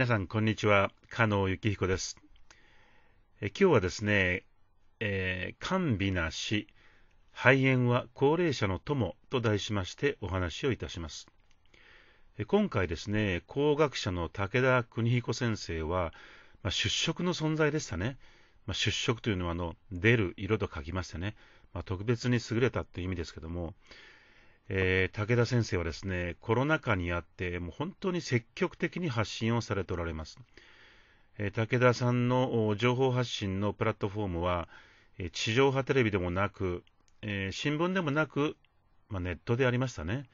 皆さん、こんにちは。加納幸彦です。え今日はですね、えー、甘美な死、肺炎は高齢者の友と題しましてお話をいたします。今回ですね、工学者の武田邦彦先生は、まあ、出色の存在でしたね。まあ、出色というのはあの、出る色と書きましてね、まあ、特別に優れたという意味ですけども、えー、武田先生はですね、コロナ禍にあって、もう本当に積極的に発信をされておられます。えー、武田さんの情報発信のプラットフォームは、えー、地上波テレビでもなく、え新聞でもなく、まあ、ネットでありましたね。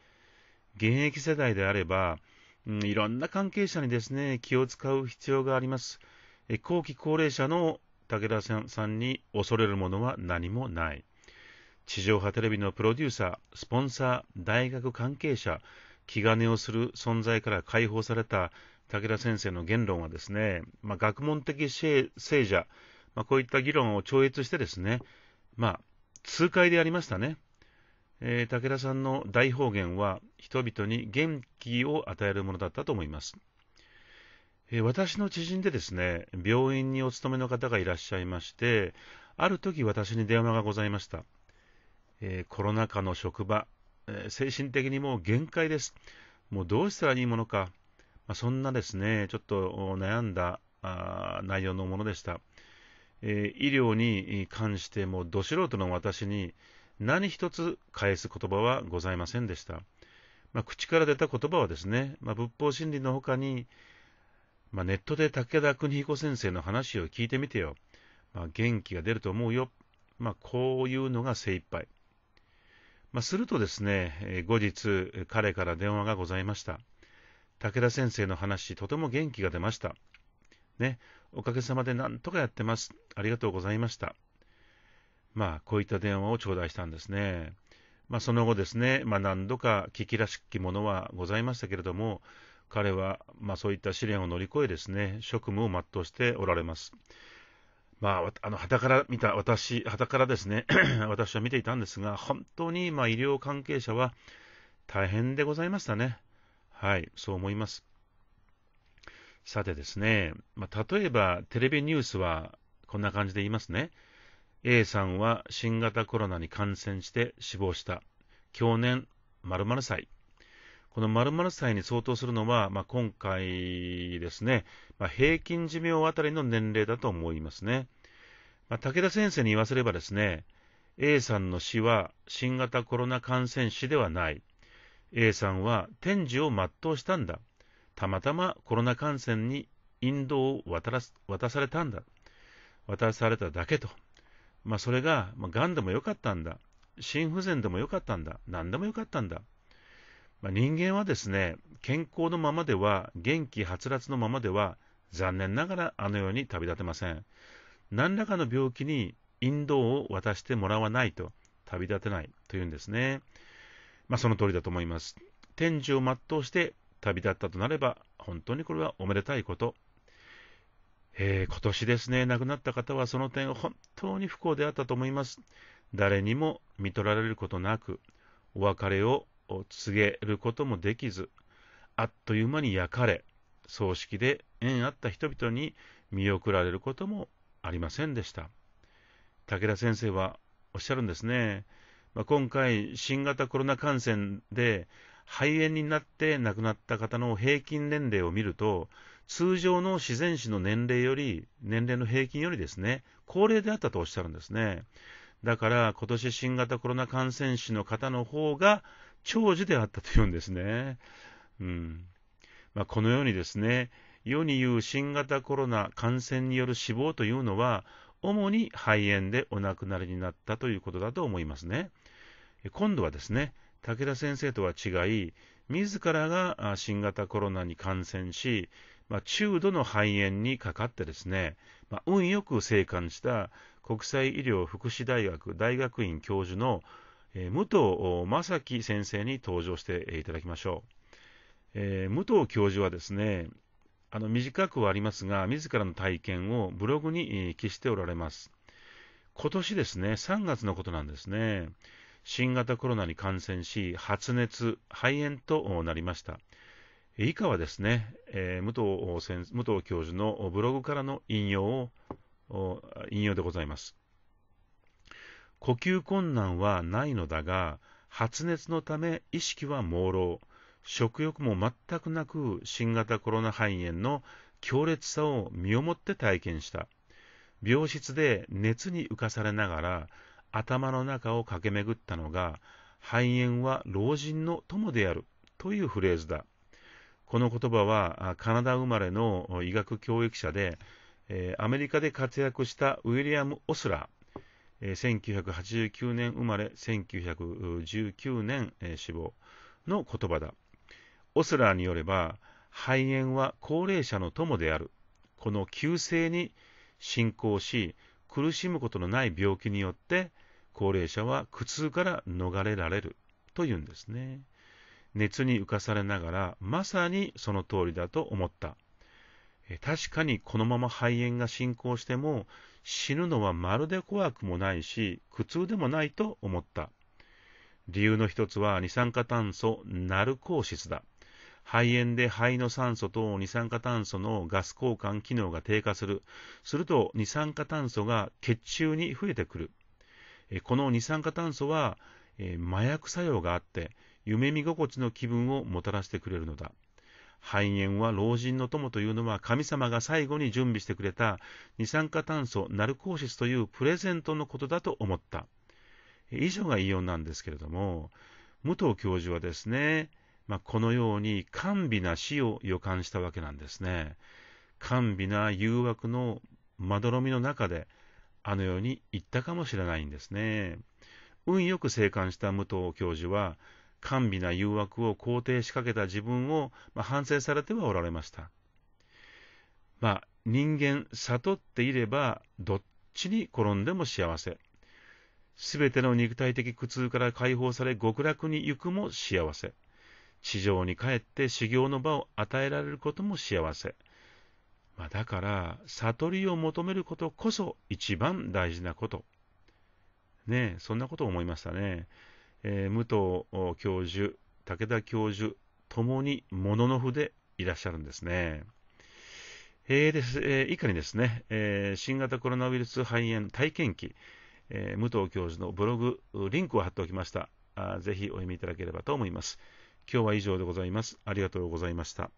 現役世代であれば、うん、いろんな関係者にですね、気を使う必要があります。え後期高齢者の武田さんに恐れるものは何もない。地上波テレビのプロデューサー、スポンサー、大学関係者、気兼ねをする存在から解放された武田先生の言論はですね、まあ、学問的聖者、まあ、こういった議論を超越してですね、まあ、痛快でありましたね。えー、武田さんの大方言は人々に元気を与えるものだったと思います。えー、私の知人でですね、病院にお勤めの方がいらっしゃいまして、ある時私に電話がございました。えー、コロナ禍の職場、えー、精神的にもう限界です。もうどうしたらいいものか、まあ、そんなですね、ちょっと悩んだあ内容のものでした。えー、医療に関してもど素人の私に何一つ返す言葉はございませんでした。まあ、口から出た言葉はですね、まあ、仏法真理の他に、まあ、ネットで武田邦彦先生の話を聞いてみてよ。まあ、元気が出ると思うよ。まあ、こういうのが精一杯。まあ、するとですね、後日、彼から電話がございました。武田先生の話、とても元気が出ました。ね、おかげさまでなんとかやってます。ありがとうございました。まあ、こういった電話を頂戴したんですね。まあ、その後ですね、まあ、何度か危機らしきものはございましたけれども、彼は、まあ、そういった試練を乗り越えですね、職務を全うしておられます。まあ、あの、旗から見た私、旗からですね 私は見ていたんですが、本当に今、医療関係者は大変でございましたね。はい、そう思います。さてですね、まあ、例えばテレビニュースはこんな感じで言いますね。A さんは新型コロナに感染して死亡した。去年〇〇歳。この〇〇歳に相当するのは、まあ、今回ですね、まあ、平均寿命あたりの年齢だと思いますね。まあ、武田先生に言わせればですね、A さんの死は新型コロナ感染死ではない。A さんは天寿を全うしたんだ。たまたまコロナ感染に引導を渡渡されたんだ。渡されただけと。まあ、それが、まあ、癌でもよかったんだ。心不全でもよかったんだ。何でもよかったんだ。まあ、人間はですね、健康のままでは、元気はつらつのままでは、残念ながらあの世に旅立てません。何らかの病気に引導を渡してもらわないと旅立てないというんですね。まあ、その通りだと思います。天寿を全うして旅立ったとなれば、本当にこれはおめでたいこと。えー、今年ですね、亡くなった方はその点本当に不幸であったと思います。誰にも見取られることなく、お別れをを告げることもできず、あっという間に焼かれ、葬式で縁あった人々に見送られることもありませんでした。武田先生はおっしゃるんですね。まあ、今回、新型コロナ感染で肺炎になって亡くなった方の平均年齢を見ると、通常の自然死の年齢より、年齢の平均よりですね、高齢であったとおっしゃるんですね。だから、今年新型コロナ感染死の方の方が長寿であったというんですね。うんまあ、このようにですね、世に言う新型コロナ感染による死亡というのは、主に肺炎でお亡くなりになったということだと思いますね。今度はですね、武田先生とは違い、自らが新型コロナに感染し、まあ、中度の肺炎にかかってですね、まあ、運よく生還した国際医療福祉大学大学院教授のえ武藤正樹先生に登場していただきましょう。え武藤教授はですね、あの短くはありますが、自らの体験をブログに記しておられます。今年ですね、3月のことなんですね。新型コロナに感染し、発熱、肺炎となりました。以下はですね、え武藤武藤教授のブログからの引用を、引用でございます。呼吸困難はないのだが、発熱のため意識は朦朧、食欲も全くなく新型コロナ肺炎の強烈さを身をもって体験した。病室で熱に浮かされながら頭の中を駆け巡ったのが、肺炎は老人の友であるというフレーズだ。この言葉はカナダ生まれの医学教育者で、アメリカで活躍したウィリアム・オスラー。1989年生まれ、1919年、死亡の言葉だ。オスラーによれば、肺炎は高齢者の友である。この急性に進行し、苦しむことのない病気によって、高齢者は苦痛から逃れられるというんですね。熱に浮かされながら、まさにその通りだと思った。確かにこのまま肺炎が進行しても死ぬのはまるで怖くもないし苦痛でもないと思った理由の一つは二酸化炭素ナルコーシスだ肺炎で肺の酸素と二酸化炭素のガス交換機能が低下するすると二酸化炭素が血中に増えてくるこの二酸化炭素は麻薬作用があって夢見心地の気分をもたらしてくれるのだ肺炎は老人の友というのは神様が最後に準備してくれた二酸化炭素ナルコーシスというプレゼントのことだと思った。以上がイオンなんですけれども、武藤教授はですね、まあ、このように甘美な死を予感したわけなんですね。甘美な誘惑のまどろみの中で、あのように言ったかもしれないんですね。運よく生還した武藤教授は、甘美な誘惑を肯定しかけた自分を、まあ、反省されてはおられました。まあ、人間、悟っていれば、どっちに転んでも幸せ。すべての肉体的苦痛から解放され、極楽に行くも幸せ。地上に帰って修行の場を与えられることも幸せ。まあ、だから、悟りを求めることこそ一番大事なこと。ねえ、そんなことを思いましたね。えー、武藤教授、武田教授ともに物のでいらっしゃるんですね。えーですえー、以下にですね、えー、新型コロナウイルス肺炎体験記、えー、武藤教授のブログ、リンクを貼っておきましたあ。ぜひお読みいただければと思います。今日は以上でございます。ありがとうございました。